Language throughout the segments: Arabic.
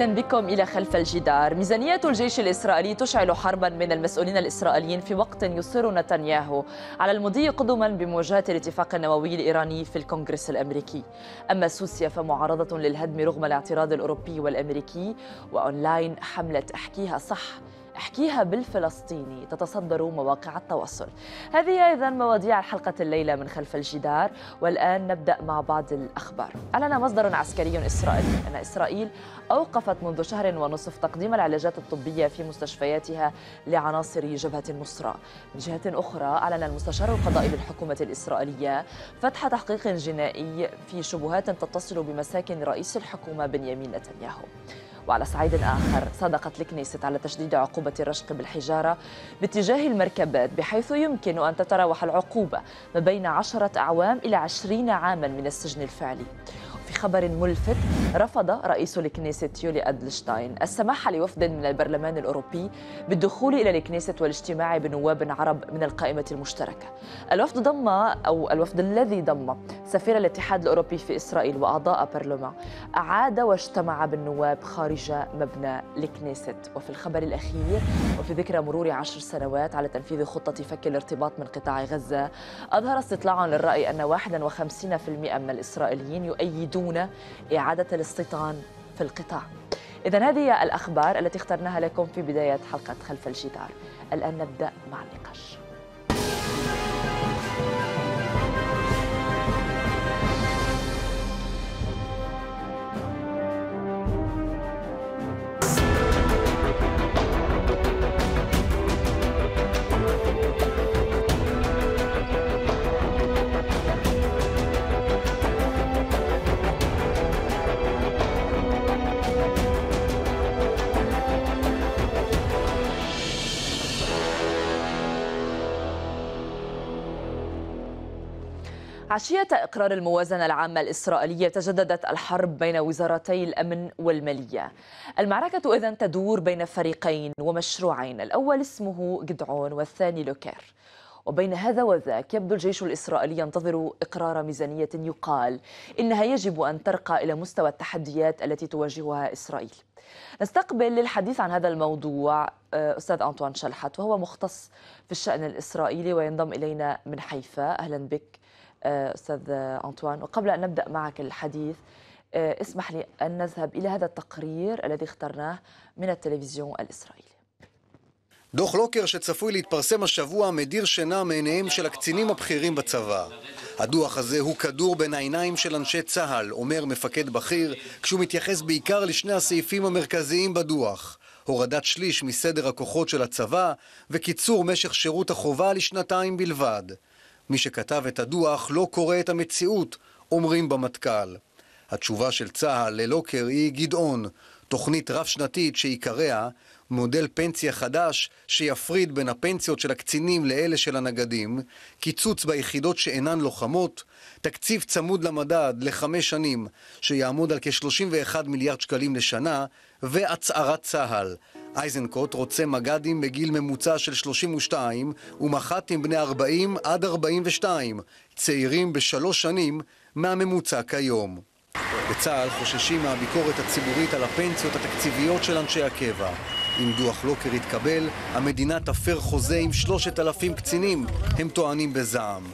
أهلا بكم إلى خلف الجدار ميزانية الجيش الإسرائيلي تشعل حربا من المسؤولين الإسرائيليين في وقت يصر نتنياهو على المضي قدما بمواجهة الاتفاق النووي الإيراني في الكونغرس الأمريكي أما سوسيا فمعارضة للهدم رغم الاعتراض الأوروبي والأمريكي وأونلاين حملة أحكيها صح احكيها بالفلسطيني تتصدر مواقع التواصل هذه أيضا مواضيع الحلقة الليلة من خلف الجدار والآن نبدأ مع بعض الأخبار أعلن مصدر عسكري إسرائيلي أن إسرائيل أوقفت منذ شهر ونصف تقديم العلاجات الطبية في مستشفياتها لعناصر جبهة النصرة من جهة أخرى أعلن المستشار القضائي للحكومة الإسرائيلية فتح تحقيق جنائي في شبهات تتصل بمساكن رئيس الحكومة بنيامين نتنياهو وعلى صعيد آخر صدقت الكنيست على تشديد عقوبة الرشق بالحجارة باتجاه المركبات بحيث يمكن أن تتراوح العقوبة ما بين عشرة أعوام إلى عشرين عاما من السجن الفعلي في خبر ملفت رفض رئيس الكنيسة يولي أدلشتاين السماح لوفد من البرلمان الأوروبي بالدخول إلى الكنيسة والاجتماع بنواب عرب من القائمة المشتركة الوفد ضم أو الوفد الذي ضم سفير الاتحاد الأوروبي في إسرائيل وأعضاء برلمان أعاد واجتمع بالنواب خارج مبنى الكنيسة وفي الخبر الأخير وفي ذكرى مرور عشر سنوات على تنفيذ خطة فك الارتباط من قطاع غزة أظهر استطلاع للرأي أن 51% من الإسرائيليين يؤيدون دون إعادة الاستيطان في القطاع إذا هذه الأخبار التي اخترناها لكم في بداية حلقة خلف الجدار الآن نبدأ مع النقاش عشية إقرار الموازنة العامة الإسرائيلية تجددت الحرب بين وزارتي الأمن والمالية المعركة إذن تدور بين فريقين ومشروعين الأول اسمه جدعون والثاني لوكير وبين هذا وذاك يبدو الجيش الإسرائيلي ينتظر إقرار ميزانية يقال إنها يجب أن ترقى إلى مستوى التحديات التي تواجهها إسرائيل نستقبل للحديث عن هذا الموضوع آه، أستاذ أنطوان شلحت وهو مختص في الشأن الإسرائيلي وينضم إلينا من حيفا أهلا بك أستاذ أنطوان وقبل أن نبدأ معك الحديث اسمح لي أن نذهب إلى هذا التقرير الذي اخترناه من التلفزيون الإسرائيلي דוח לוקר שצפוי להתפרסם השבוע מדיר שינה מעיניהם של הקצינים הבכירים בצבא. הדוח הזה הוא כדור בין העיניים של אנשי צה"ל, אומר מפקד בכיר, כשהוא מתייחס בעיקר לשני הסעיפים המרכזיים בדוח. הורדת שליש מסדר הכוחות של הצבא וקיצור משך שירות החובה לשנתיים בלבד. מי שכתב את הדוח לא קורא את המציאות, אומרים במטכ"ל. התשובה של צה"ל ללוקר היא גדעון, תוכנית רב-שנתית שעיקריה מודל פנסיה חדש שיפריד בין הפנסיות של הקצינים לאלה של הנגדים, קיצוץ ביחידות שאינן לוחמות, תקציב צמוד למדד לחמש שנים שיעמוד על כ-31 מיליארד שקלים לשנה, והצהרת צה"ל. אייזנקוט רוצה מג"דים בגיל ממוצע של 32 ומח"טים בני 40 עד 42, צעירים בשלוש שנים מהממוצע כיום. בצה"ל חוששים מהביקורת הציבורית על הפנסיות התקציביות של אנשי הקבע. אם דוח לוקר יתקבל, המדינה תפר חוזה עם 3,000 קצינים, הם טוענים בזעם.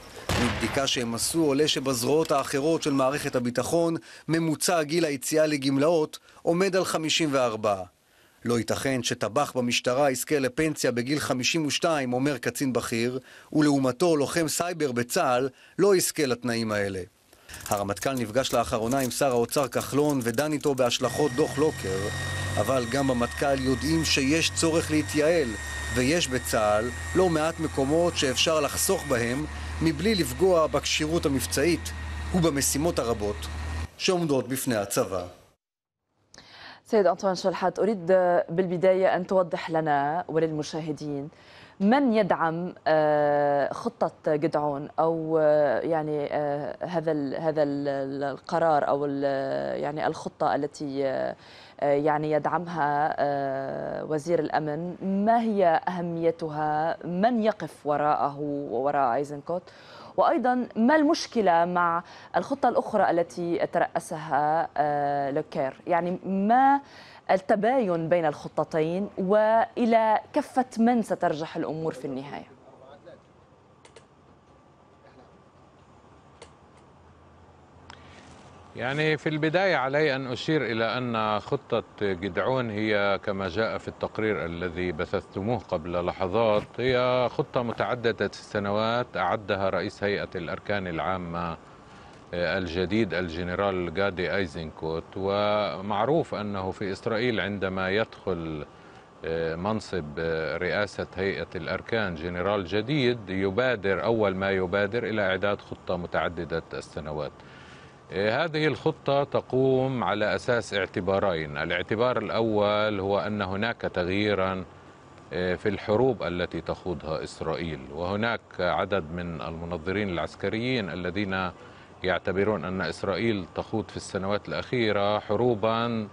מבדיקה שהם עשו עולה שבזרועות האחרות של מערכת הביטחון, ממוצע גיל היציאה לגמלאות עומד על 54. לא ייתכן שטבח במשטרה יזכה לפנסיה בגיל 52, אומר קצין בכיר, ולעומתו לוחם סייבר בצה"ל לא יזכה לתנאים האלה. הרמטכ"ל נפגש לאחרונה עם שר האוצר כחלון ודן איתו בהשלכות דוח לוקר, אבל גם במטכ"ל יודעים שיש צורך להתייעל, ויש בצה"ל לא מעט מקומות שאפשר לחסוך בהם מבלי לפגוע בכשירות המבצעית ובמשימות הרבות שעומדות בפני הצבא. سيد أنطوان شلحات أريد بالبداية أن توضح لنا وللمشاهدين من يدعم آه، خطة جدعون أو آه، يعني آه، هذا هذا القرار أو يعني الخطة التي يعني يدعمها وزير الأمن ما هي أهميتها من يقف وراءه ووراء ايزنكوت وأيضا ما المشكلة مع الخطة الأخرى التي ترأسها آه، لوكير يعني ما التباين بين الخطتين وإلى كفة من سترجح الأمور في النهاية يعني في البداية علي أن أشير إلى أن خطة جدعون هي كما جاء في التقرير الذي بثثتموه قبل لحظات هي خطة متعددة السنوات أعدها رئيس هيئة الأركان العامة آه، الجديد الجنرال جادي أيزنكوت ومعروف أنه في إسرائيل عندما يدخل آه، منصب آه، رئاسة هيئة الأركان جنرال جديد يبادر أول ما يبادر إلى إعداد خطة متعددة السنوات إيه، هذه الخطة تقوم على أساس اعتبارين الاعتبار الأول هو أن هناك تغييرا إيه، في الحروب التي تخوضها إسرائيل وهناك عدد من المنظرين العسكريين الذين يعتبرون أن إسرائيل تخوض في السنوات الأخيرة حروبا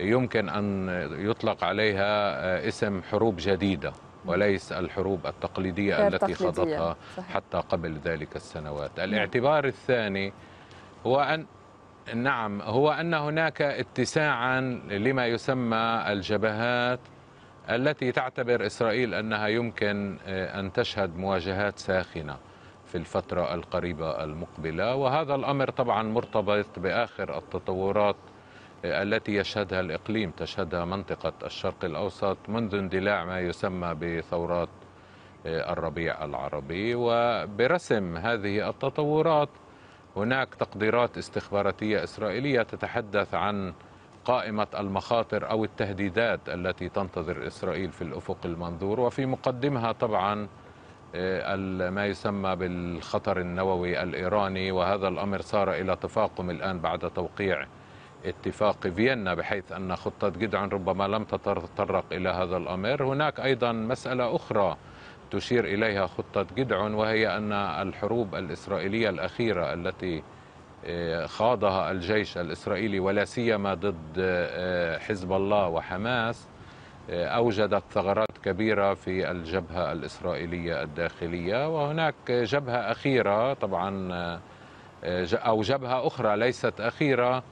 يمكن أن يطلق عليها إيه، اسم حروب جديدة وليس الحروب التقليدية التي خضتها حتى قبل ذلك السنوات نعم. الاعتبار الثاني هو أن نعم هو أن هناك اتساعا لما يسمى الجبهات التي تعتبر إسرائيل أنها يمكن آه، أن تشهد مواجهات ساخنة في الفترة القريبة المقبلة وهذا الأمر طبعا مرتبط بآخر التطورات آه، التي يشهدها الإقليم تشهدها منطقة الشرق الأوسط منذ اندلاع ما يسمى بثورات آه، الربيع العربي وبرسم هذه التطورات هناك تقديرات استخباراتية إسرائيلية تتحدث عن قائمة المخاطر أو التهديدات التي تنتظر إسرائيل في الأفق المنظور وفي مقدمها طبعا آه، ما يسمى بالخطر النووي الإيراني وهذا الأمر صار إلى تفاقم الآن بعد توقيع اتفاق فيينا بحيث أن خطة جدعان ربما لم تتطرق إلى هذا الأمر هناك أيضا مسألة أخرى تشير إليها خطة جدعون وهي أن الحروب الإسرائيلية الأخيرة التي آه، خاضها الجيش الإسرائيلي ولا سيما ضد آه، حزب الله وحماس آه، أوجدت ثغرات كبيرة في الجبهة الإسرائيلية الداخلية وهناك جبهة أخيرة طبعا أو جبهة أخرى ليست أخيرة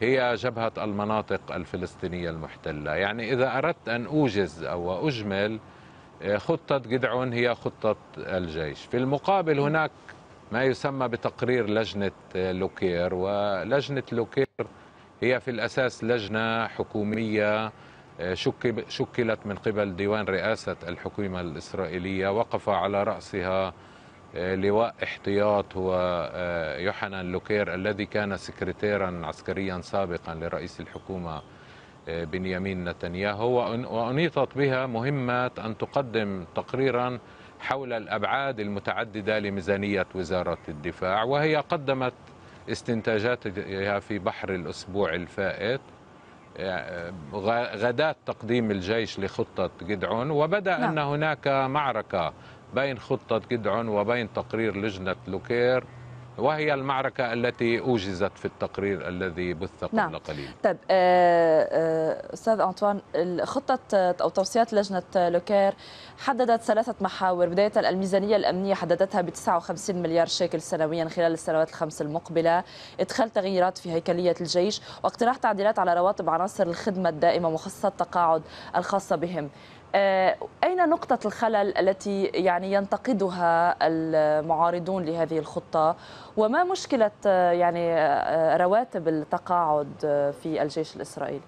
هي جبهة المناطق الفلسطينية المحتلة يعني إذا أردت أن أوجز أو أجمل آه، خطة جدعون هي خطة الجيش في المقابل هناك ما يسمى بتقرير لجنة آه، لوكير ولجنة لوكير هي في الأساس لجنة حكومية آه، شكلت من قبل ديوان رئاسة الحكومة الإسرائيلية وقف على رأسها لواء احتياط هو يوحنان لوكير الذي كان سكرتيرا عسكريا سابقا لرئيس الحكومة بنيامين نتنياهو وأنيطت بها مهمة أن تقدم تقريرا حول الأبعاد المتعددة لميزانية وزارة الدفاع وهي قدمت استنتاجاتها في بحر الأسبوع الفائت غداة تقديم الجيش لخطة جدعون وبدأ نعم. أن هناك معركة بين خطة جدعون وبين تقرير لجنة لوكير وهي المعركة التي أوجزت في التقرير الذي بث قبل نعم. قليل طيب آه، آه، أستاذ أنطوان خطة أو توصيات لجنة لوكير حددت ثلاثة محاور بداية الميزانية الأمنية حددتها ب 59 مليار شيكل سنويا خلال السنوات الخمس المقبلة إدخال تغييرات في هيكلية الجيش واقتراح تعديلات على رواتب عناصر الخدمة الدائمة ومخصصات التقاعد الخاصة بهم آه، أين نقطة الخلل التي يعني ينتقدها المعارضون لهذه الخطة وما مشكلة آه، يعني آه، رواتب التقاعد في الجيش الإسرائيلي؟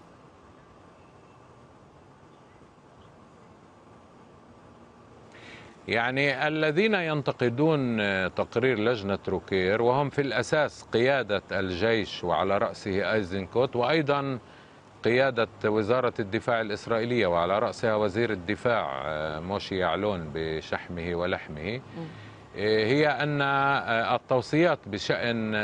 يعني الذين ينتقدون تقرير لجنة روكير وهم في الأساس قيادة الجيش وعلى رأسه أيزنكوت وأيضا قيادة وزارة الدفاع الإسرائيلية وعلى رأسها وزير الدفاع آه، موشي يعلون بشحمه ولحمه آه، هي أن آه، التوصيات بشأن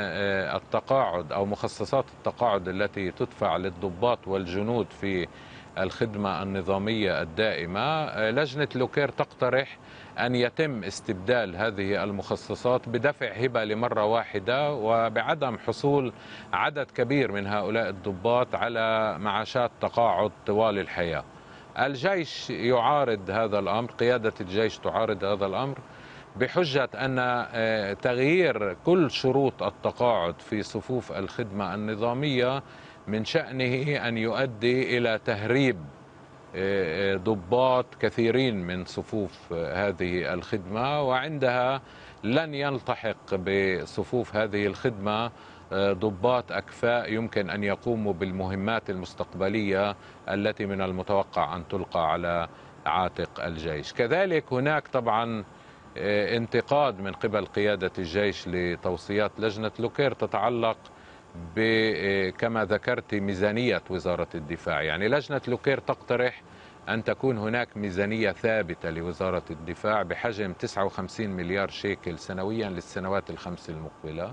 التقاعد أو مخصصات التقاعد التي تدفع للضباط والجنود في الخدمة النظامية الدائمة لجنة لوكير تقترح أن يتم استبدال هذه المخصصات بدفع هبة لمرة واحدة وبعدم حصول عدد كبير من هؤلاء الضباط على معاشات تقاعد طوال الحياة الجيش يعارض هذا الأمر قيادة الجيش تعارض هذا الأمر بحجة أن آه، تغيير كل شروط التقاعد في صفوف الخدمة النظامية من شأنه أن يؤدي إلى تهريب آه، آه، ضباط كثيرين من صفوف آه، هذه الخدمة وعندها لن يلتحق بصفوف هذه الخدمة ضباط أكفاء يمكن أن يقوموا بالمهمات المستقبلية التي من المتوقع أن تلقى على عاتق الجيش كذلك هناك طبعا انتقاد من قبل قيادة الجيش لتوصيات لجنة لوكير تتعلق آه، كما ذكرت ميزانية وزارة الدفاع يعني لجنة لوكير تقترح أن تكون هناك ميزانية ثابتة لوزارة الدفاع بحجم 59 مليار شيكل سنويا للسنوات الخمس المقبلة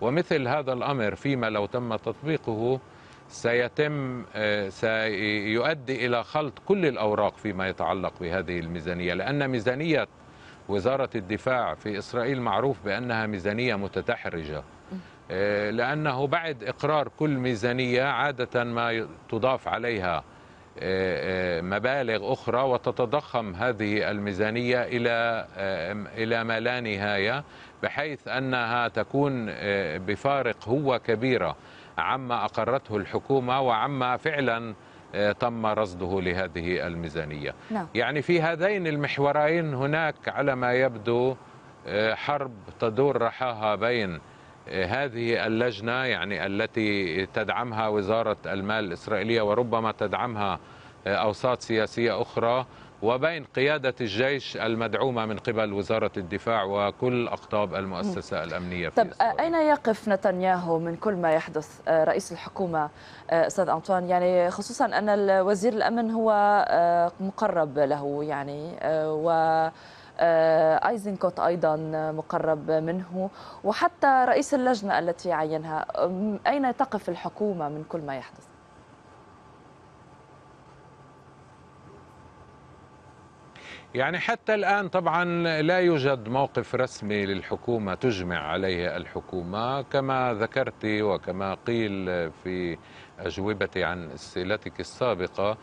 ومثل هذا الأمر فيما لو تم تطبيقه سيتم آه، سيؤدي إلى خلط كل الأوراق فيما يتعلق بهذه الميزانية لأن ميزانية وزارة الدفاع في إسرائيل معروف بأنها ميزانية متدحرجة آه، لأنه بعد إقرار كل ميزانية عادة ما تضاف عليها آه، آه، مبالغ أخرى وتتضخم هذه الميزانية إلى إلى ما لا نهاية بحيث أنها تكون بفارق هو كبيرة عما أقرته الحكومة وعما فعلا تم رصده لهذه الميزانية لا. نعم. يعني في هذين المحورين هناك على ما يبدو حرب تدور رحاها بين هذه اللجنة يعني التي تدعمها وزارة المال الإسرائيلية وربما تدعمها أوساط سياسية أخرى وبين قيادة الجيش المدعومة من قبل وزارة الدفاع وكل أقطاب المؤسسة الأمنية في طب آه، أين يقف نتنياهو من كل ما يحدث آه، رئيس الحكومة آه، أستاذ أنطوان يعني خصوصا أن وزير الأمن هو مقرب له يعني و آه، ايزنكوت ايضا مقرب منه وحتى رئيس اللجنه التي عينها اين تقف الحكومه من كل ما يحدث يعني حتى الآن طبعا لا يوجد موقف رسمي للحكومة تجمع عليه الحكومة كما ذكرتي وكما قيل في أجوبتي عن أسئلتك السابقة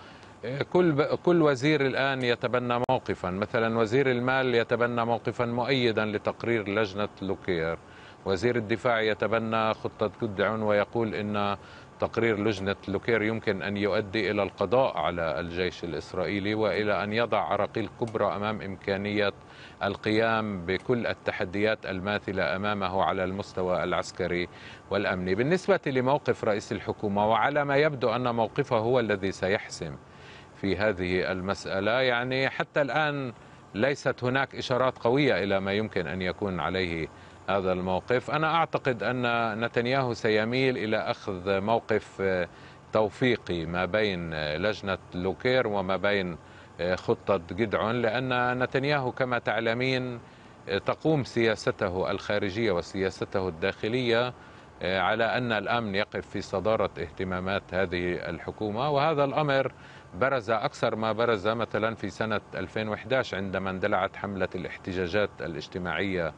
كل كل وزير الان يتبنى موقفا، مثلا وزير المال يتبنى موقفا مؤيدا لتقرير لجنه لوكير، وزير الدفاع يتبنى خطه جدعون ويقول ان تقرير لجنه لوكير يمكن ان يؤدي الى القضاء على الجيش الاسرائيلي والى ان يضع عراقيل كبرى امام امكانيه القيام بكل التحديات الماثله امامه على المستوى العسكري والامني، بالنسبه لموقف رئيس الحكومه وعلى ما يبدو ان موقفه هو الذي سيحسم في هذه المسألة يعني حتى الآن ليست هناك إشارات قوية إلى ما يمكن أن يكون عليه هذا الموقف أنا أعتقد أن نتنياهو سيميل إلى أخذ موقف توفيقي ما بين لجنة لوكير وما بين خطة جدعون لأن نتنياهو كما تعلمين تقوم سياسته الخارجية وسياسته الداخلية على أن الأمن يقف في صدارة اهتمامات هذه الحكومة وهذا الأمر برز أكثر ما برز مثلا في سنة 2011 عندما اندلعت حملة الاحتجاجات الاجتماعية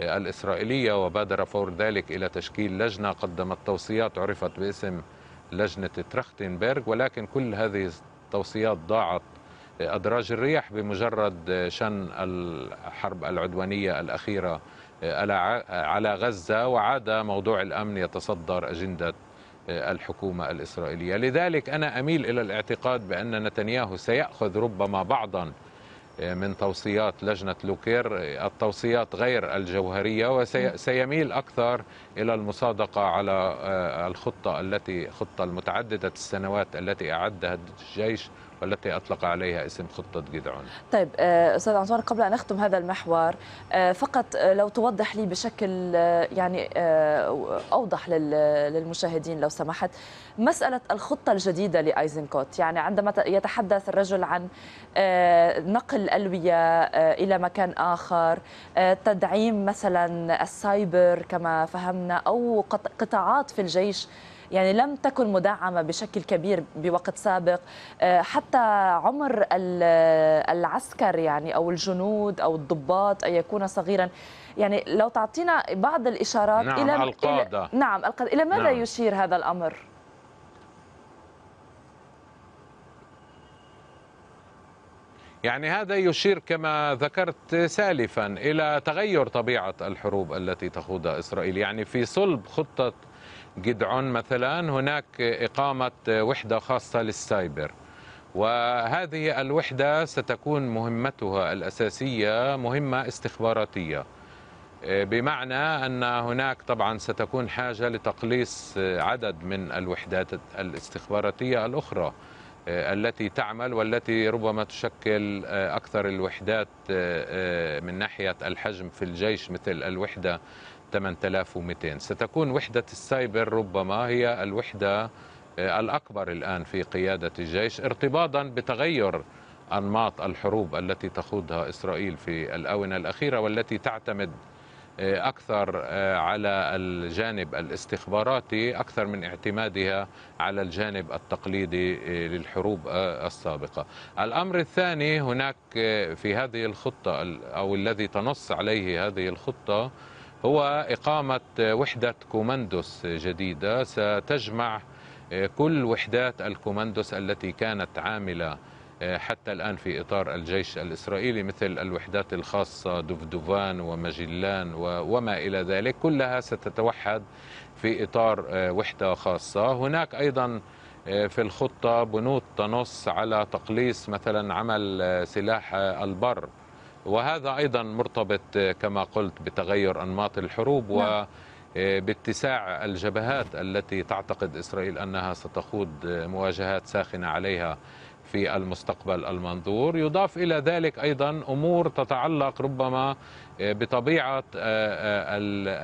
الإسرائيلية وبادر فور ذلك إلى تشكيل لجنة قدمت توصيات عرفت باسم لجنة ترختنبرغ ولكن كل هذه التوصيات ضاعت أدراج الرياح بمجرد شن الحرب العدوانية الأخيرة على غزة وعاد موضوع الأمن يتصدر أجندة الحكومة الإسرائيلية لذلك أنا أميل إلى الاعتقاد بأن نتنياهو سيأخذ ربما بعضا آه، من توصيات لجنة لوكير آه، التوصيات غير الجوهرية وسيميل أكثر إلى المصادقة على آه، الخطة التي خطة المتعددة السنوات التي أعدها الجيش والتي أطلق عليها اسم خطة جدعون طيب آه، أستاذ عنصار قبل أن أختم هذا المحور آه، فقط آه، لو توضح لي بشكل يعني أوضح للمشاهدين لو سمحت مسألة الخطة الجديدة لأيزنكوت يعني عندما يتحدث الرجل عن نقل الألوية إلى مكان آخر تدعيم مثلا السايبر كما فهمنا أو قطاعات في الجيش يعني لم تكن مدعمة بشكل كبير بوقت سابق آه، حتى عمر العسكر يعني أو الجنود أو الضباط أن يكون صغيرا يعني لو تعطينا بعض الإشارات نعم إلى القادة. إلى نعم القادة إلى ماذا نعم. يشير هذا الأمر؟ يعني هذا يشير كما ذكرت سالفا الى تغير طبيعه الحروب التي تخوضها اسرائيل، يعني في صلب خطه جدعون مثلا هناك إقامة وحدة خاصة للسايبر وهذه الوحدة ستكون مهمتها الأساسية مهمة استخباراتية بمعنى أن هناك طبعا ستكون حاجة لتقليص عدد من الوحدات الاستخباراتية الأخرى التي تعمل والتي ربما تشكل أكثر الوحدات آه، آه، من ناحية الحجم في الجيش مثل الوحدة 8200 ستكون وحدة السايبر ربما هي الوحدة آه، الأكبر الآن في قيادة الجيش ارتباطا بتغير أنماط الحروب التي تخوضها إسرائيل في الآونة الأخيرة والتي تعتمد آه، أكثر آه، على الجانب الاستخباراتي أكثر من اعتمادها على الجانب التقليدي للحروب السابقة الأمر الثاني هناك في هذه الخطة أو الذي تنص عليه هذه الخطة هو إقامة وحدة كوماندوس جديدة ستجمع كل وحدات الكوماندوس التي كانت عاملة حتى الآن في إطار الجيش الإسرائيلي مثل الوحدات الخاصة دفدفان ومجلان وما إلى ذلك كلها ستتوحد في إطار وحدة خاصة هناك أيضا في الخطة بنود تنص على تقليص مثلا عمل سلاح البر وهذا أيضا مرتبط آه، كما قلت بتغير أنماط الحروب نعم. و آه، باتساع الجبهات التي تعتقد إسرائيل أنها ستخوض آه، مواجهات ساخنة عليها في المستقبل المنظور يضاف إلى ذلك أيضا أمور تتعلق ربما بطبيعة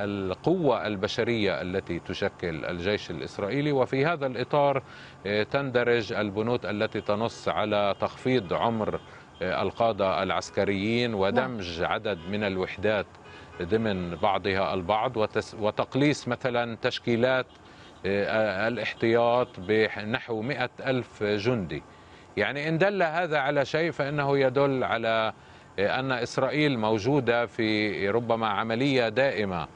القوة البشرية التي تشكل الجيش الإسرائيلي وفي هذا الإطار تندرج البنود التي تنص على تخفيض عمر القادة العسكريين ودمج نعم. عدد من الوحدات ضمن بعضها البعض وتقليص مثلا تشكيلات آه، الاحتياط بنحو مئة ألف جندي يعني إن دل هذا على شيء فإنه يدل على آه، أن إسرائيل موجودة في ربما عملية دائمة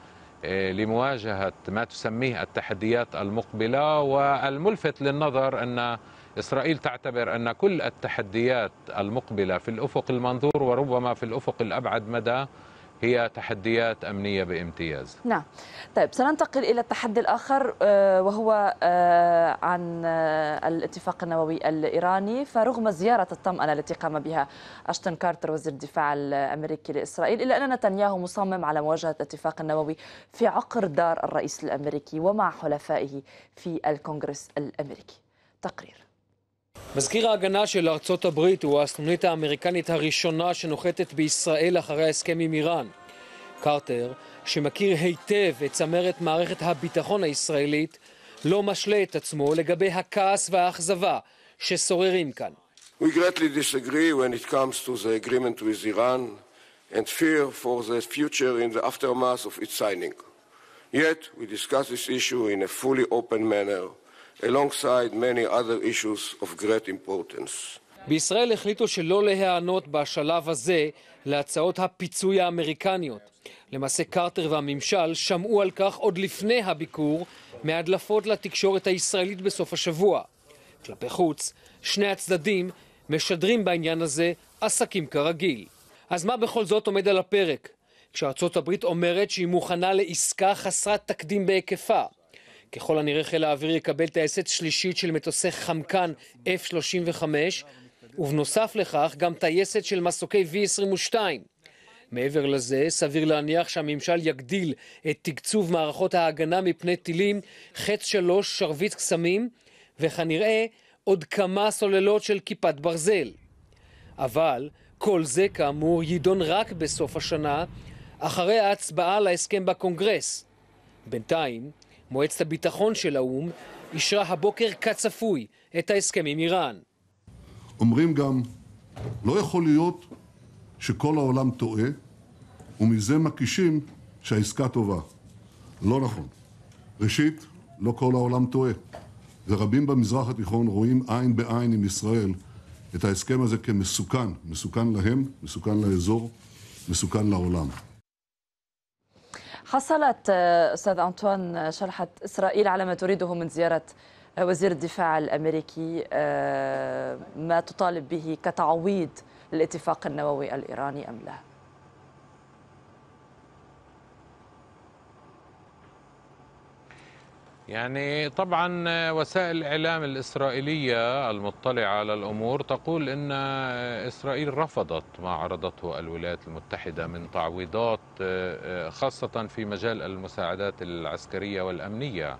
آه، لمواجهة ما تسميه التحديات المقبلة والملفت للنظر أن إسرائيل تعتبر أن كل التحديات المقبلة في الأفق المنظور وربما في الأفق الأبعد مدى هي تحديات أمنية بامتياز نعم طيب سننتقل إلى التحدي الآخر آه، وهو آه، عن آه، الاتفاق النووي الإيراني فرغم زيارة الطمأنة التي قام بها أشتن كارتر وزير الدفاع الأمريكي لإسرائيل إلا أن نتنياهو مصمم على مواجهة الاتفاق النووي في عقر دار الرئيس الأمريكي ومع حلفائه في الكونغرس الأمريكي تقرير מזכיר ההגנה של ארצות הברית הוא הסנונית האמריקנית הראשונה שנוחתת בישראל אחרי ההסכם עם איראן. קרטר, שמכיר היטב את צמרת מערכת הביטחון הישראלית, לא משלה את עצמו לגבי הכעס והאכזבה ששוררים כאן. We greatly disagree when it comes to the agreement with Iran and fear for the future in the aftermath of its signing. Yet we discuss this issue in a fully open manner alongside many other issues of great importance. בישראל החליטו שלא להיענות בשלב הזה להצעות הפיצוי האמריקניות. למעשה קרטר והממשל שמעו על כך עוד לפני הביקור מהדלפות לתקשורת הישראלית בסוף השבוע. כלפי חוץ, שני הצדדים משדרים בעניין הזה עסקים כרגיל. אז מה בכל זאת עומד על הפרק? כשארצות הברית אומרת שהיא מוכנה לעסקה חסרת תקדים בהיקפה, ככל הנראה חיל האוויר יקבל טייסת שלישית של מטוסי חמקן F-35, ובנוסף לכך גם טייסת של מסוקי V-22. מעבר לזה, סביר להניח שהממשל יגדיל את תקצוב מערכות ההגנה מפני טילים, חץ שלוש, שרביט קסמים, וכנראה עוד כמה סוללות של כיפת ברזל. אבל כל זה כאמור יידון רק בסוף השנה, אחרי ההצבעה להסכם בקונגרס. בינתיים, מועצת הביטחון של האו"ם אישרה הבוקר כצפוי את ההסכם עם איראן. אומרים גם, לא יכול להיות שכל העולם טועה, ומזה מקישים שהעסקה טובה. לא נכון. ראשית, לא כל העולם טועה. ורבים במזרח התיכון רואים עין בעין עם ישראל את ההסכם הזה כמסוכן, מסוכן להם, מסוכן לאזור, מסוכן לעולם. حصلت آه، أستاذ أنطوان آه، شرحت إسرائيل على ما تريده من زيارة آه، وزير الدفاع الأمريكي ما تطالب به كتعويض للاتفاق النووي الإيراني أم لا؟ يعني طبعا وسائل الاعلام الاسرائيليه المطلعه على الامور تقول ان اسرائيل رفضت ما عرضته الولايات المتحده من تعويضات خاصه في مجال المساعدات العسكريه والامنيه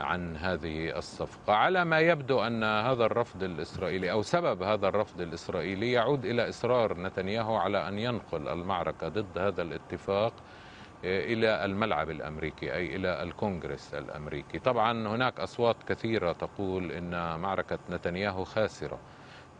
عن هذه الصفقه على ما يبدو ان هذا الرفض الاسرائيلي او سبب هذا الرفض الاسرائيلي يعود الى اصرار نتنياهو على ان ينقل المعركه ضد هذا الاتفاق إلى الملعب الأمريكي أي إلى الكونغرس الأمريكي طبعا هناك أصوات كثيرة تقول أن معركة نتنياهو خاسرة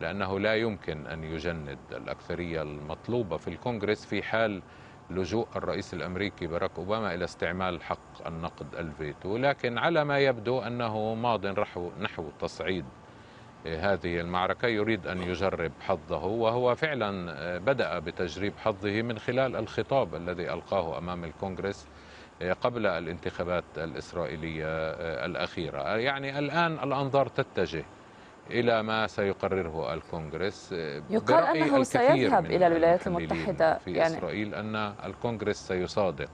لأنه لا يمكن أن يجند الأكثرية المطلوبة في الكونغرس في حال لجوء الرئيس الأمريكي باراك أوباما إلى استعمال حق النقد الفيتو لكن على ما يبدو أنه ماض نحو التصعيد هذه المعركة يريد أن يجرب حظه وهو فعلا آه، بدأ بتجريب حظه من خلال الخطاب الذي ألقاه أمام الكونغرس آه، قبل الانتخابات الإسرائيلية آه، الأخيرة يعني الآن الأنظار تتجه إلى ما سيقرره الكونغرس يقال أنه سيذهب إلى الولايات المتحدة في يعني إسرائيل أن الكونغرس سيصادق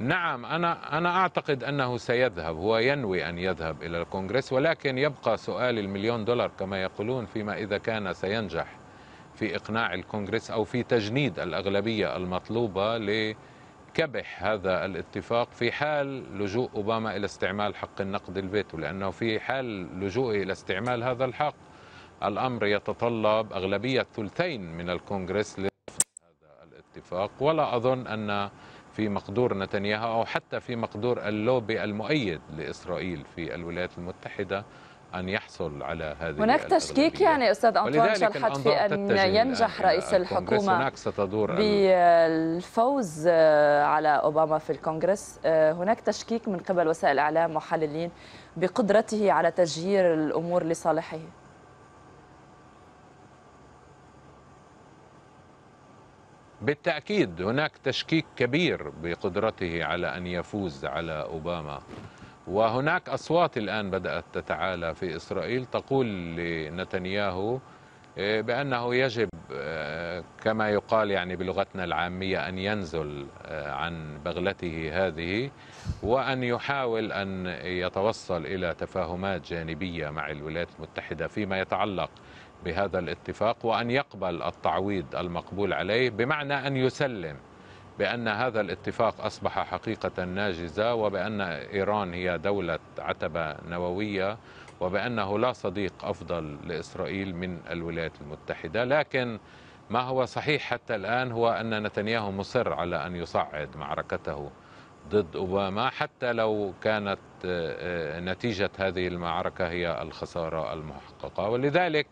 نعم أنا أنا أعتقد أنه سيذهب هو ينوي أن يذهب إلى الكونغرس ولكن يبقى سؤال المليون دولار كما يقولون فيما إذا كان سينجح في إقناع الكونغرس أو في تجنيد الأغلبية المطلوبة لكبح هذا الاتفاق في حال لجوء أوباما إلى استعمال حق النقد الفيتو لأنه في حال لجوءه إلى استعمال هذا الحق الأمر يتطلب أغلبية ثلثين من الكونغرس لرفض هذا الاتفاق ولا أظن أن في مقدور نتنياهو أو حتى في مقدور اللوبي المؤيد لإسرائيل في الولايات المتحدة أن يحصل على هذه هناك تشكيك يعني أستاذ أنطوان شرحت في أن ينجح رئيس الحكومة ستدور بالفوز آه، على أوباما في الكونغرس آه، هناك تشكيك من قبل وسائل الإعلام محللين بقدرته على تجيير الأمور لصالحه بالتأكيد هناك تشكيك كبير بقدرته على أن يفوز على أوباما وهناك أصوات الآن بدأت تتعالى في إسرائيل تقول لنتنياهو آه، بأنه يجب آه، كما يقال يعني بلغتنا العامية أن ينزل آه، عن بغلته هذه وأن يحاول أن يتوصل إلى تفاهمات جانبية مع الولايات المتحدة فيما يتعلق بهذا الاتفاق وأن يقبل التعويض المقبول عليه بمعنى أن يسلم بأن هذا الاتفاق أصبح حقيقة ناجزة وبأن إيران هي دولة عتبة نووية وبأنه لا صديق أفضل لإسرائيل من الولايات المتحدة لكن ما هو صحيح حتى الآن هو أن نتنياهو مصر على أن يصعد معركته ضد أوباما حتى لو كانت آه، آه، نتيجة هذه المعركة هي الخسارة المحققة ولذلك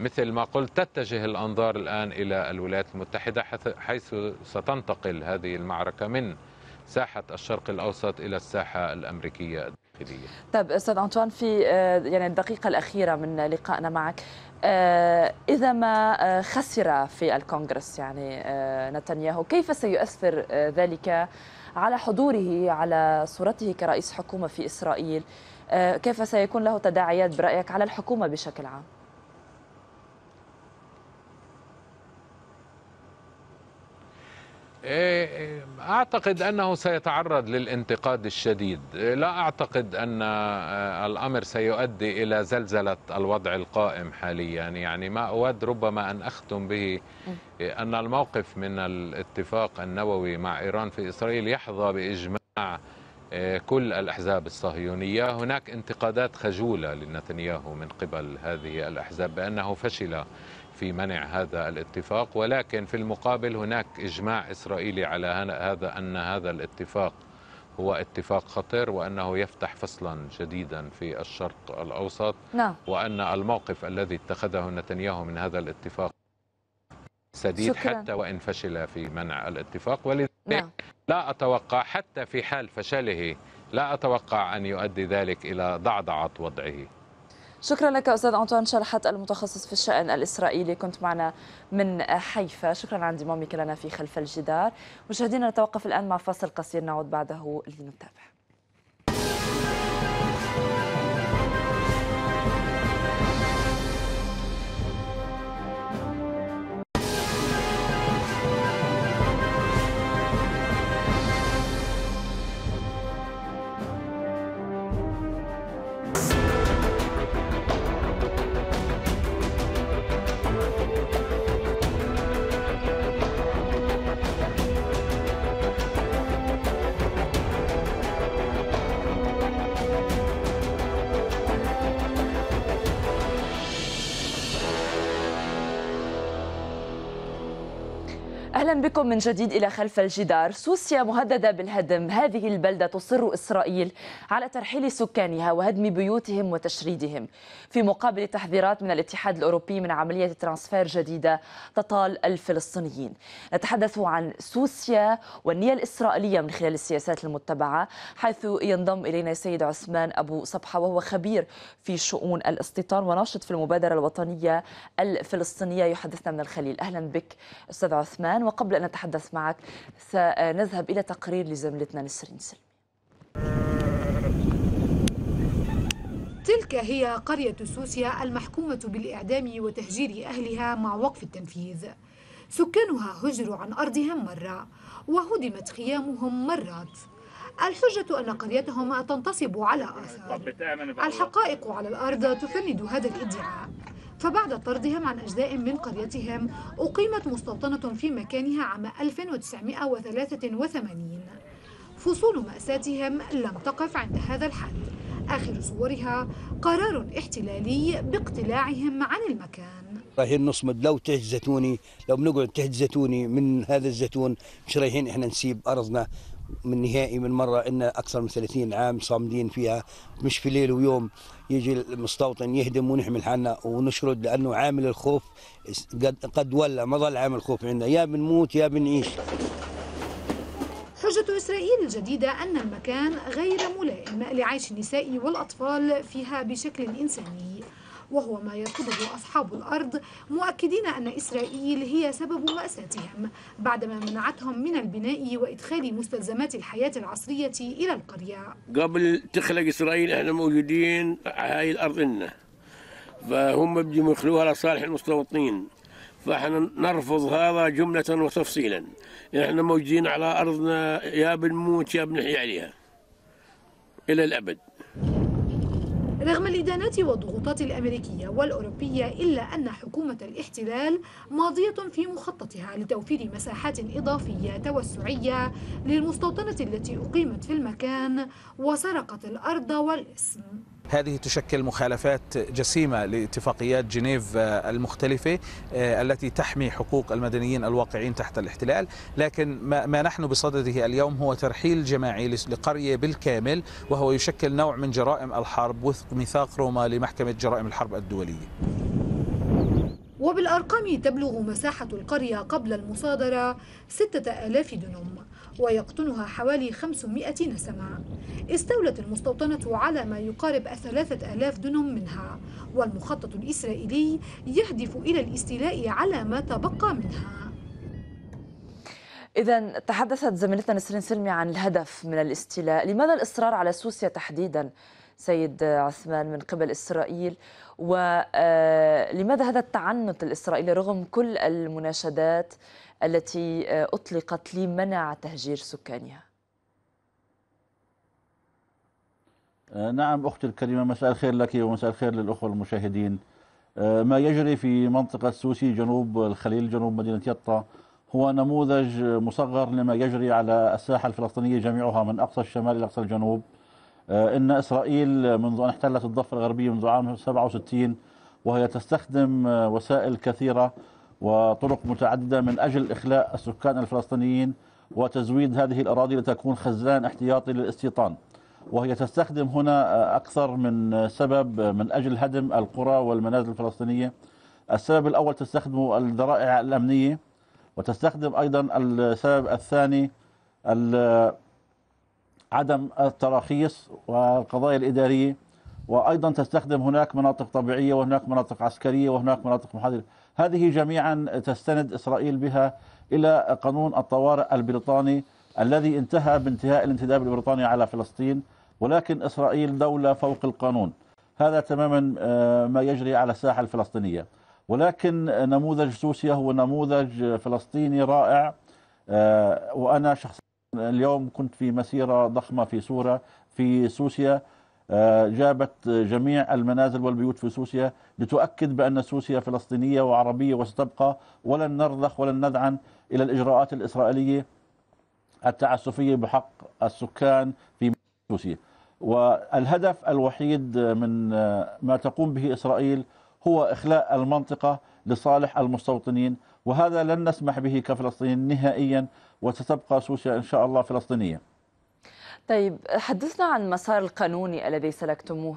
مثل ما قلت تتجه الأنظار الآن إلى الولايات المتحدة حيث ستنتقل هذه المعركة من ساحة الشرق الأوسط إلى الساحة الأمريكية الداخلية طيب أستاذ أنطوان في آه، يعني الدقيقة الأخيرة من لقائنا معك آه، إذا ما آه، خسر في الكونغرس يعني نتنياهو كيف سيؤثر ذلك على حضوره على صورته كرئيس حكومة في إسرائيل كيف سيكون له تداعيات برأيك على الحكومة بشكل عام؟ إيه، إيه، أعتقد أنه سيتعرض للانتقاد الشديد إيه، لا أعتقد أن آه، الأمر سيؤدي إلى زلزلة الوضع القائم حاليا يعني ما أود ربما أن أختم به أن الموقف من الاتفاق النووي مع إيران في إسرائيل يحظى بإجماع كل الأحزاب الصهيونية هناك انتقادات خجولة لنتنياهو من قبل هذه الأحزاب بأنه فشل في منع هذا الاتفاق ولكن في المقابل هناك إجماع إسرائيلي على هذا أن هذا الاتفاق هو اتفاق خطير وأنه يفتح فصلا جديدا في الشرق الأوسط نعم. وأن الموقف الذي اتخذه نتنياهو من هذا الاتفاق سديد شكرا. حتى وإن فشل في منع الاتفاق ولذلك لا. نعم. لا أتوقع حتى في حال فشله لا أتوقع أن يؤدي ذلك إلى ضعضعة وضعه شكرا لك أستاذ أنطوان شلحت المتخصص في الشأن الإسرائيلي كنت معنا من حيفا شكرا عن ضمامك لنا في خلف الجدار مشاهدينا نتوقف الآن مع فصل قصير نعود بعده لنتابع اهلا بكم من جديد الى خلف الجدار، سوسيا مهدده بالهدم، هذه البلده تصر اسرائيل على ترحيل سكانها وهدم بيوتهم وتشريدهم، في مقابل تحذيرات من الاتحاد الاوروبي من عمليه ترانسفير جديده تطال الفلسطينيين. نتحدث عن سوسيا والنية الاسرائيليه من خلال السياسات المتبعه، حيث ينضم الينا السيد عثمان ابو صبحه وهو خبير في شؤون الاستيطان وناشط في المبادره الوطنيه الفلسطينيه يحدثنا من الخليل، اهلا بك استاذ عثمان وقبل قبل أن نتحدث معك سنذهب إلى تقرير لزميلتنا نسرين سلمي تلك هي قرية سوسيا المحكومة بالإعدام وتهجير أهلها مع وقف التنفيذ سكانها هجروا عن أرضهم مرة وهدمت خيامهم مرات الحجة أن قريتهم تنتصب على آثار الحقائق على الأرض تفند هذا الادعاء فبعد طردهم عن أجزاء من قريتهم أقيمت مستوطنة في مكانها عام 1983 فصول مأساتهم لم تقف عند هذا الحد آخر صورها قرار احتلالي باقتلاعهم عن المكان رايحين نصمد لو تحت لو بنقعد تحت من هذا الزيتون مش رايحين احنا نسيب ارضنا من نهائي من مرة إن أكثر من 30 عام صامدين فيها مش في ليل ويوم يجي المستوطن يهدم ونحمل حنا ونشرد لأنه عامل الخوف قد, قد ولى ما ظل عامل الخوف عندنا يا بنموت يا بنعيش حجة إسرائيل الجديدة أن المكان غير ملائم لعيش النساء والأطفال فيها بشكل إنساني وهو ما يرفضه أصحاب الأرض مؤكدين أن إسرائيل هي سبب مأساتهم بعدما منعتهم من البناء وإدخال مستلزمات الحياة العصرية إلى القرية قبل تخلق إسرائيل إحنا موجودين على هاي الأرض لنا فهم بدهم يخلوها لصالح المستوطنين فاحنا نرفض هذا جملة وتفصيلا احنا موجودين على ارضنا يا بنموت يا بنحيا عليها الى الابد رغم الإدانات والضغوطات الأمريكية والأوروبية إلا أن حكومة الاحتلال ماضية في مخططها لتوفير مساحات إضافية توسعية للمستوطنة التي أقيمت في المكان وسرقت الأرض والاسم هذه تشكل مخالفات جسيمة لاتفاقيات جنيف آه، المختلفة آه، التي تحمي حقوق المدنيين الواقعين تحت الاحتلال لكن ما نحن بصدده اليوم هو ترحيل جماعي لقرية بالكامل وهو يشكل نوع من جرائم الحرب وفق ميثاق روما لمحكمة جرائم الحرب الدولية وبالأرقام تبلغ مساحة القرية قبل المصادرة 6000 دنم ويقطنها حوالي 500 نسمة استولت المستوطنة على ما يقارب 3000 دنم منها والمخطط الإسرائيلي يهدف إلى الاستيلاء على ما تبقى منها إذا تحدثت زميلتنا نسرين سلمي عن الهدف من الاستيلاء لماذا الإصرار على سوسيا تحديداً؟ سيد عثمان من قبل إسرائيل ولماذا آه، هذا التعنت الإسرائيلي رغم كل المناشدات التي آه، أطلقت لمنع تهجير سكانها آه، نعم أختي الكريمة مساء الخير لك ومساء الخير للأخوة المشاهدين آه، ما يجري في منطقة سوسي جنوب الخليل جنوب مدينة يطا هو نموذج مصغر لما يجري على الساحة الفلسطينية جميعها من أقصى الشمال إلى أقصى الجنوب إن إسرائيل منذ أن احتلت الضفة الغربية منذ عام 67 وهي تستخدم وسائل كثيرة وطرق متعددة من أجل إخلاء السكان الفلسطينيين وتزويد هذه الأراضي لتكون خزان احتياطي للاستيطان وهي تستخدم هنا أكثر من سبب من أجل هدم القرى والمنازل الفلسطينية السبب الأول تستخدم الذرائع الأمنية وتستخدم أيضا السبب الثاني عدم التراخيص والقضايا الإدارية وأيضا تستخدم هناك مناطق طبيعية وهناك مناطق عسكرية وهناك مناطق محاذرة هذه جميعا تستند إسرائيل بها إلى قانون الطوارئ البريطاني الذي انتهى بانتهاء الانتداب البريطاني على فلسطين ولكن إسرائيل دولة فوق القانون هذا تماما آه، ما يجري على الساحة الفلسطينية ولكن نموذج سوسيا هو نموذج فلسطيني رائع آه، وأنا شخصيا اليوم كنت في مسيرة ضخمة في سورة في سوسيا آه، جابت جميع المنازل والبيوت في سوسيا لتؤكد بأن سوسيا فلسطينية وعربية وستبقى ولن نرضخ ولن نذعن إلى الإجراءات الإسرائيلية التعسفية بحق السكان في سوسيا والهدف الوحيد من ما تقوم به إسرائيل هو إخلاء المنطقة لصالح المستوطنين وهذا لن نسمح به كفلسطين نهائيا وستبقى سوسيا إن شاء الله فلسطينية طيب حدثنا عن المسار القانوني الذي سلكتموه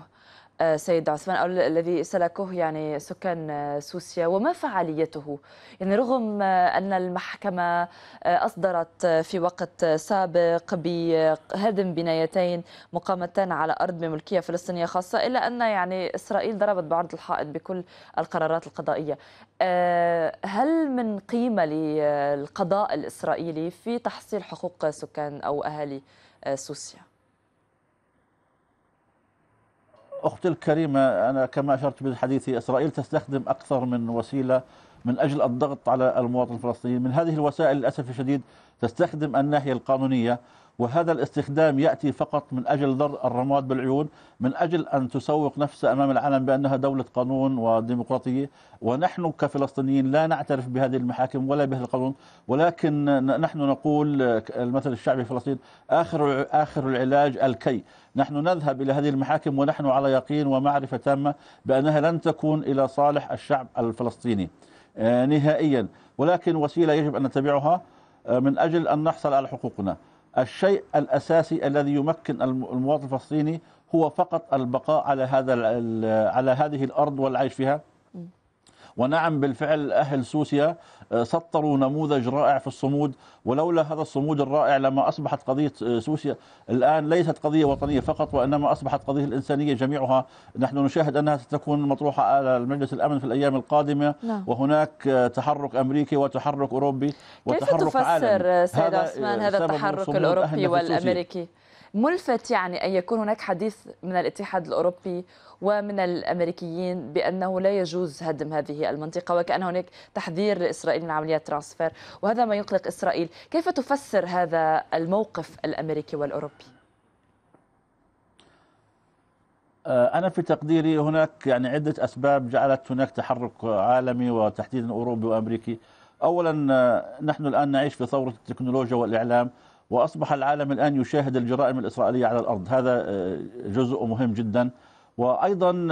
آه، سيد عثمان أو الذي سلكه يعني سكان آه، سوسيا وما فعاليته يعني رغم آه، أن المحكمة أصدرت في وقت سابق بهدم بنايتين مقامتان على أرض بملكية فلسطينية خاصة إلا أن يعني إسرائيل ضربت بعرض الحائط بكل القرارات القضائية هل من قيمة للقضاء الإسرائيلي في تحصيل حقوق سكان أو أهالي سوسيا أختي الكريمة أنا كما أشرت بالحديث إسرائيل تستخدم أكثر من وسيلة من أجل الضغط على المواطن الفلسطيني من هذه الوسائل للأسف الشديد تستخدم الناحية القانونية وهذا الاستخدام يأتي فقط من أجل ضر الرماد بالعيون من أجل أن تسوق نفسها أمام العالم بأنها دولة قانون وديمقراطية ونحن كفلسطينيين لا نعترف بهذه المحاكم ولا بهذا القانون ولكن نحن نقول المثل الشعبي في فلسطين آخر, آخر العلاج الكي نحن نذهب إلى هذه المحاكم ونحن على يقين ومعرفة تامة بأنها لن تكون إلى صالح الشعب الفلسطيني آه، نهائيا ولكن وسيلة يجب أن نتبعها آه، من أجل أن نحصل على حقوقنا الشيء الاساسي الذي يمكن المواطن الفلسطيني هو فقط البقاء على هذا على هذه الارض والعيش فيها ونعم بالفعل أهل سوسيا آه، سطروا نموذج رائع في الصمود ولولا هذا الصمود الرائع لما أصبحت قضية آه، سوسيا الآن ليست قضية وطنية فقط وإنما أصبحت قضية الإنسانية جميعها نحن نشاهد أنها ستكون مطروحة على المجلس الأمن في الأيام القادمة لا. نعم. وهناك آه، تحرك أمريكي وتحرك أوروبي وتحرك كيف تفسر عالمي. سيد عثمان هذا التحرك الأوروبي والأمريكي ملفت يعني أن يكون هناك حديث من الاتحاد الأوروبي ومن الأمريكيين بأنه لا يجوز هدم هذه المنطقة وكأن هناك تحذير لإسرائيل من عمليات ترانسفير وهذا ما يقلق إسرائيل كيف تفسر هذا الموقف الأمريكي والأوروبي؟ آه، أنا في تقديري هناك يعني عدة أسباب جعلت هناك تحرك عالمي وتحديدا أوروبي وأمريكي أولا آه، نحن الآن نعيش في ثورة التكنولوجيا والإعلام وأصبح العالم الآن يشاهد الجرائم الإسرائيلية على الأرض هذا آه، جزء مهم جدا وأيضا آه،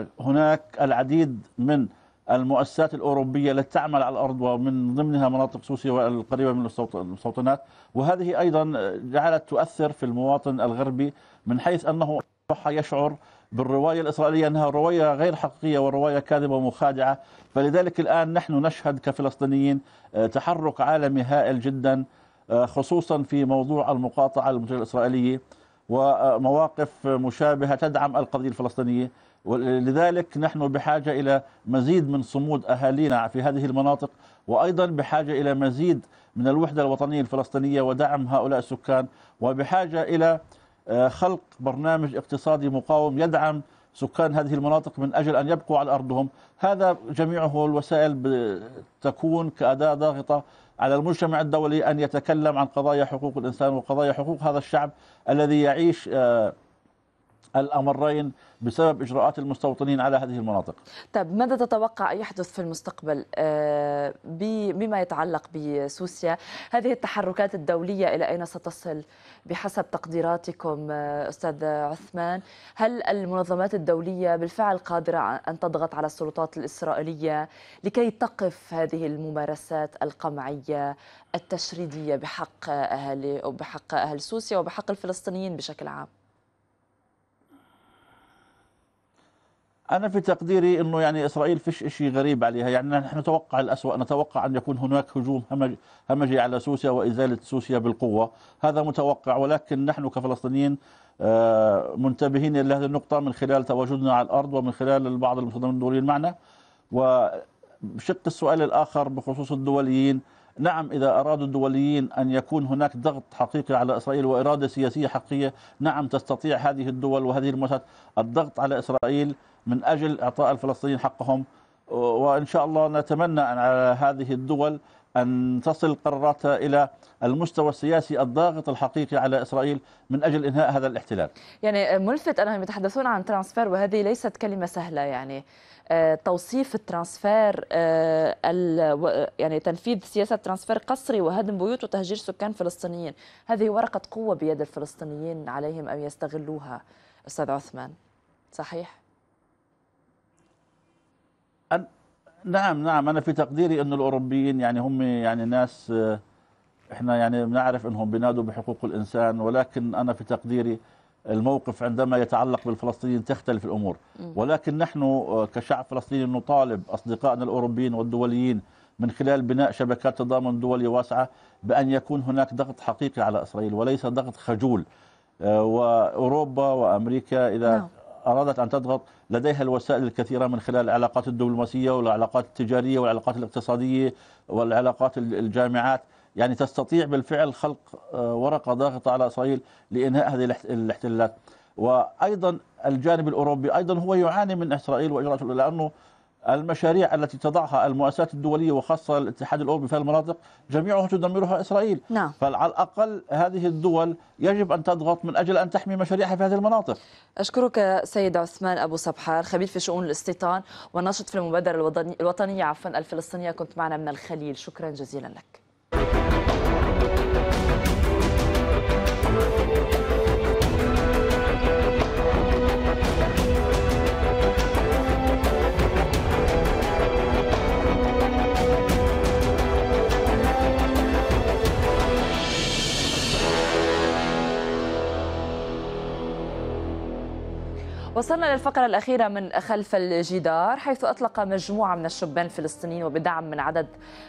آه، هناك العديد من المؤسسات الأوروبية التي تعمل على الأرض ومن ضمنها مناطق سوسيا والقريبة من المستوطنات وهذه أيضا جعلت تؤثر في المواطن الغربي من حيث أنه أصبح يشعر بالرواية الإسرائيلية أنها رواية غير حقيقية ورواية كاذبة ومخادعة فلذلك الآن نحن نشهد كفلسطينيين تحرك عالمي هائل جدا آه، خصوصا في موضوع المقاطعة للمنتجات الإسرائيلية ومواقف مشابهة تدعم القضية الفلسطينية ولذلك نحن بحاجة إلى مزيد من صمود أهالينا في هذه المناطق وأيضا بحاجة إلى مزيد من الوحدة الوطنية الفلسطينية ودعم هؤلاء السكان وبحاجة إلى آه، خلق برنامج اقتصادي مقاوم يدعم سكان هذه المناطق من أجل أن يبقوا على أرضهم هذا جميعه الوسائل تكون كأداة ضاغطة على المجتمع الدولي أن يتكلم عن قضايا حقوق الإنسان وقضايا حقوق هذا الشعب الذي يعيش آه، الأمرين بسبب إجراءات المستوطنين على هذه المناطق طيب ماذا تتوقع يحدث في المستقبل آه، بما يتعلق بسوسيا هذه التحركات الدولية إلى أين ستصل بحسب تقديراتكم آه، أستاذ عثمان هل المنظمات الدولية بالفعل قادرة أن تضغط على السلطات الإسرائيلية لكي تقف هذه الممارسات القمعية التشريدية بحق أهالي وبحق أهل سوسيا وبحق الفلسطينيين بشكل عام أنا في تقديري أنه يعني إسرائيل فيش شيء غريب عليها يعني نحن نتوقع الأسوأ نتوقع أن يكون هناك هجوم همجي على سوسيا وإزالة سوسيا بالقوة هذا متوقع ولكن نحن كفلسطينيين آه، منتبهين إلى هذه النقطة من خلال تواجدنا على الأرض ومن خلال بعض المستثمرين الدوليين معنا وشق السؤال الآخر بخصوص الدوليين نعم إذا أرادوا الدوليين أن يكون هناك ضغط حقيقي على إسرائيل وإرادة سياسية حقيقية نعم تستطيع هذه الدول وهذه المؤسسات الضغط على إسرائيل من أجل إعطاء الفلسطينيين حقهم وإن شاء الله نتمنى أن على هذه الدول أن تصل قراراتها إلى المستوى السياسي الضاغط الحقيقي على إسرائيل من أجل إنهاء هذا الاحتلال يعني آه، ملفت أنهم يتحدثون عن ترانسفير وهذه ليست كلمة سهلة يعني آه، توصيف الترانسفير آه، يعني تنفيذ سياسة ترانسفير قصري وهدم بيوت وتهجير سكان فلسطينيين هذه ورقة قوة بيد الفلسطينيين عليهم أن يستغلوها أستاذ عثمان صحيح؟ نعم نعم انا في تقديري ان الاوروبيين يعني هم يعني ناس آه، احنا يعني بنعرف انهم بينادوا بحقوق الانسان ولكن انا في تقديري الموقف عندما يتعلق بالفلسطينيين تختلف الامور ولكن نحن آه، كشعب فلسطيني نطالب اصدقائنا الاوروبيين والدوليين من خلال بناء شبكات تضامن دولي واسعه بان يكون هناك ضغط حقيقي على اسرائيل وليس ضغط خجول آه، واوروبا وامريكا اذا نعم. أرادت أن تضغط لديها الوسائل الكثيرة من خلال العلاقات الدبلوماسية والعلاقات التجارية والعلاقات الاقتصادية والعلاقات الجامعات يعني تستطيع بالفعل خلق آه، ورقة ضاغطة على إسرائيل لإنهاء هذه الاحتلالات وأيضا الجانب الأوروبي أيضا هو يعاني من إسرائيل وإجراءاته لأنه المشاريع التي تضعها المؤسسات الدولية وخاصة الاتحاد الأوروبي في المناطق جميعها تدمرها إسرائيل نعم. فعلى الأقل هذه الدول يجب أن تضغط من أجل أن تحمي مشاريعها في هذه المناطق أشكرك سيد عثمان أبو صبحار خبير في شؤون الاستيطان وناشط في المبادرة الوطنية عفوا الفلسطينية كنت معنا من الخليل شكرا جزيلا لك وصلنا للفقرة الأخيرة من خلف الجدار حيث أطلق مجموعة من الشبان الفلسطينيين وبدعم من عدد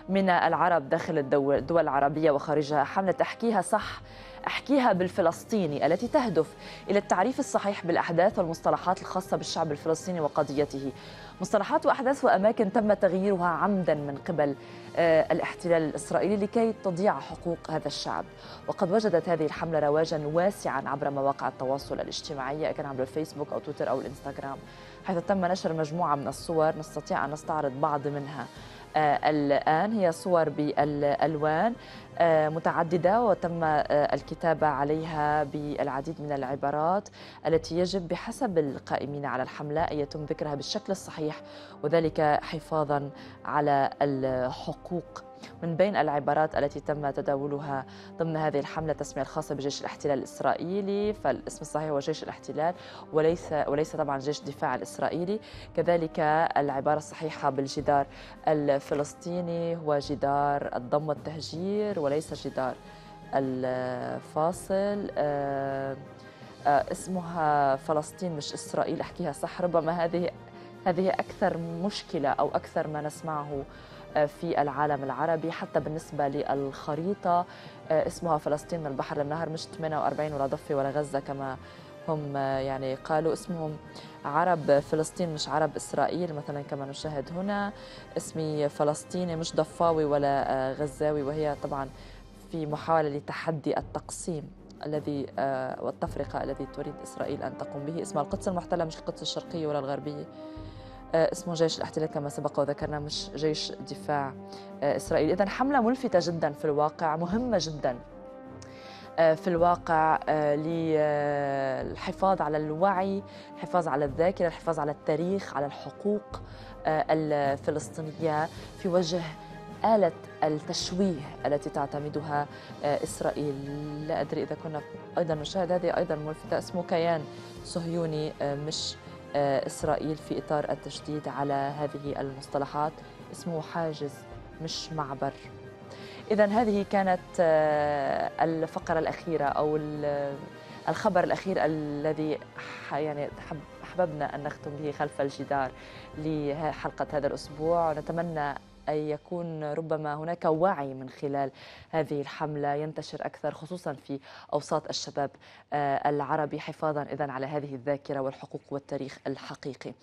من العرب داخل الدول العربية وخارجها حملة احكيها صح أحكيها بالفلسطيني التي تهدف إلى التعريف الصحيح بالأحداث والمصطلحات الخاصة بالشعب الفلسطيني وقضيته مصطلحات وأحداث وأماكن تم تغييرها عمدا من قبل آه، الاحتلال الإسرائيلي لكي تضيع حقوق هذا الشعب وقد وجدت هذه الحملة رواجا واسعا عبر مواقع التواصل الاجتماعي كان عبر الفيسبوك أو تويتر أو الإنستغرام حيث تم نشر مجموعة من الصور نستطيع أن نستعرض بعض منها آه، الآن هي صور بالألوان آه، متعددة وتم آه، الكتابة عليها بالعديد من العبارات التي يجب بحسب القائمين على الحملة أن يتم ذكرها بالشكل الصحيح وذلك حفاظا على الحقوق من بين العبارات التي تم تداولها ضمن هذه الحملة التسمية الخاصة بجيش الاحتلال الإسرائيلي فالاسم الصحيح هو جيش الاحتلال وليس وليس طبعا جيش الدفاع الإسرائيلي كذلك العبارة الصحيحة بالجدار الفلسطيني هو جدار الضم والتهجير وليس جدار الفاصل آه، آه، اسمها فلسطين مش إسرائيل أحكيها صح ربما هذه هذه أكثر مشكلة أو أكثر ما نسمعه في العالم العربي حتى بالنسبة للخريطة آه، اسمها فلسطين من البحر للنهر مش 48 ولا ضفة ولا غزة كما هم آه، يعني قالوا اسمهم عرب فلسطين مش عرب إسرائيل مثلا كما نشاهد هنا اسمي فلسطيني مش ضفاوي ولا آه، غزاوي وهي طبعا في محاولة لتحدي التقسيم الذي والتفرقة الذي تريد إسرائيل أن تقوم به اسمها القدس المحتلة مش القدس الشرقية ولا الغربية آه، اسمه جيش الاحتلال كما سبق وذكرنا مش جيش دفاع آه، إسرائيل إذا حملة ملفتة جدا في الواقع مهمة جدا آه، في الواقع للحفاظ على الوعي الحفاظ على الذاكرة الحفاظ على التاريخ على الحقوق الفلسطينية في وجه آلة التشويه التي تعتمدها إسرائيل لا أدري إذا كنا أيضا نشاهد هذه أيضا ملفتة اسمه كيان صهيوني مش آه، إسرائيل في إطار التشديد على هذه المصطلحات اسمه حاجز مش معبر إذا هذه كانت آه، الفقرة الأخيرة أو آه، الخبر الأخير الذي يعني حببنا أن نختم به خلف الجدار لحلقة هذا الأسبوع نتمنى أن يكون ربما هناك وعي من خلال هذه الحملة ينتشر أكثر خصوصا في أوساط الشباب آه، العربي حفاظا إذا على هذه الذاكرة والحقوق والتاريخ الحقيقي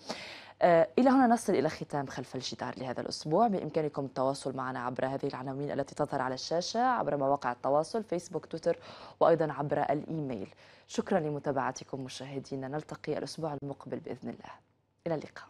آه، إلى هنا نصل إلى ختام خلف الجدار لهذا الأسبوع بإمكانكم التواصل معنا عبر هذه العناوين التي تظهر على الشاشة عبر مواقع التواصل فيسبوك تويتر وأيضا عبر الإيميل شكرا لمتابعتكم مشاهدينا نلتقي الأسبوع المقبل بإذن الله إلى اللقاء